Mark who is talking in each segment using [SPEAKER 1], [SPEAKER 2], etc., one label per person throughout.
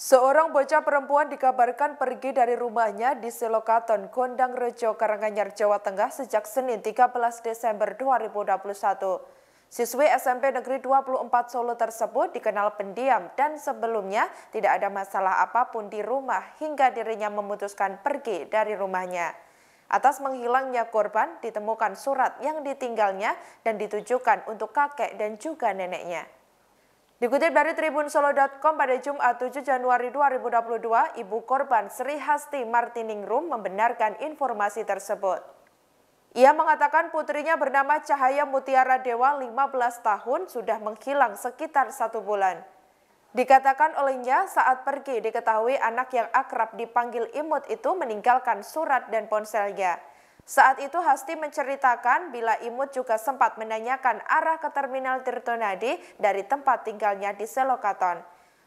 [SPEAKER 1] Seorang bocah perempuan dikabarkan pergi dari rumahnya di Selokaton, Gondang Rejo, Karanganyar, Jawa Tengah sejak Senin 13 Desember 2021. Siswi SMP Negeri 24 Solo tersebut dikenal pendiam dan sebelumnya tidak ada masalah apapun di rumah hingga dirinya memutuskan pergi dari rumahnya. Atas menghilangnya korban ditemukan surat yang ditinggalnya dan ditujukan untuk kakek dan juga neneknya. Dikutip dari tribunsolo.com pada Jumat 7 Januari 2022, ibu korban Sri Hasti Martiningrum membenarkan informasi tersebut. Ia mengatakan putrinya bernama Cahaya Mutiara Dewa 15 tahun sudah menghilang sekitar satu bulan. Dikatakan olehnya saat pergi diketahui anak yang akrab dipanggil imut itu meninggalkan surat dan ponselnya. Saat itu Hasti menceritakan bila Imut juga sempat menanyakan arah ke terminal Tirtonadi dari tempat tinggalnya di Selokaton.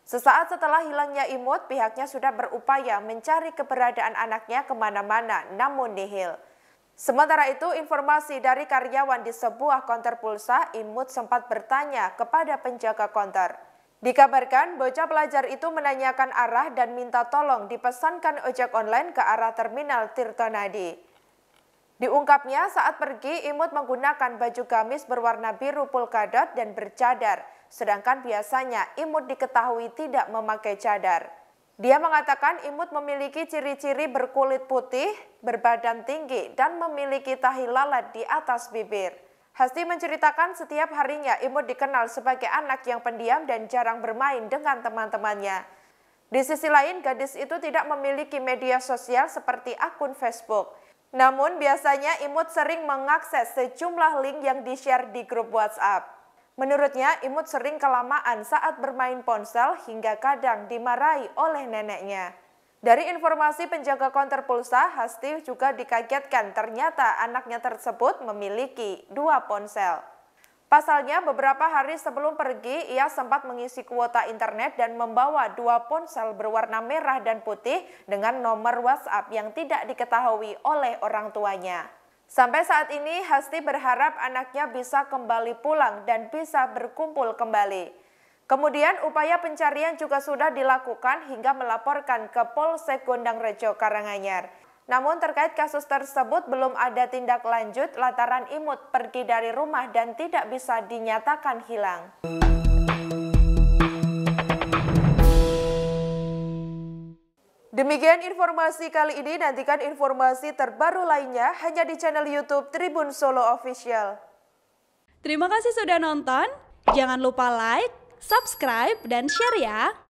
[SPEAKER 1] Sesaat setelah hilangnya Imut, pihaknya sudah berupaya mencari keberadaan anaknya kemana-mana, namun nihil. Sementara itu, informasi dari karyawan di sebuah konter pulsa, Imut sempat bertanya kepada penjaga konter. Dikabarkan, bocah pelajar itu menanyakan arah dan minta tolong dipesankan ojek online ke arah terminal Tirtonadi. Diungkapnya saat pergi, Imut menggunakan baju gamis berwarna biru polkadot dan bercadar, sedangkan biasanya Imut diketahui tidak memakai cadar. Dia mengatakan Imut memiliki ciri-ciri berkulit putih, berbadan tinggi, dan memiliki tahi lalat di atas bibir. Hasti menceritakan setiap harinya Imut dikenal sebagai anak yang pendiam dan jarang bermain dengan teman-temannya. Di sisi lain, gadis itu tidak memiliki media sosial seperti akun Facebook. Namun biasanya Imut sering mengakses sejumlah link yang di-share di grup WhatsApp. Menurutnya, Imut sering kelamaan saat bermain ponsel hingga kadang dimarahi oleh neneknya. Dari informasi penjaga konter pulsa, Hasti juga dikagetkan ternyata anaknya tersebut memiliki dua ponsel. Pasalnya, beberapa hari sebelum pergi, ia sempat mengisi kuota internet dan membawa dua ponsel berwarna merah dan putih dengan nomor WhatsApp yang tidak diketahui oleh orang tuanya. Sampai saat ini, Hasti berharap anaknya bisa kembali pulang dan bisa berkumpul kembali. Kemudian upaya pencarian juga sudah dilakukan hingga melaporkan ke Polsek Gondang Rejo Karanganyar. Namun terkait kasus tersebut belum ada tindak lanjut lantaran imut pergi dari rumah dan tidak bisa dinyatakan hilang. Demikian informasi kali ini, nantikan informasi terbaru lainnya hanya di channel Youtube Tribun Solo Official. Terima kasih sudah nonton, jangan lupa like, subscribe, dan share ya!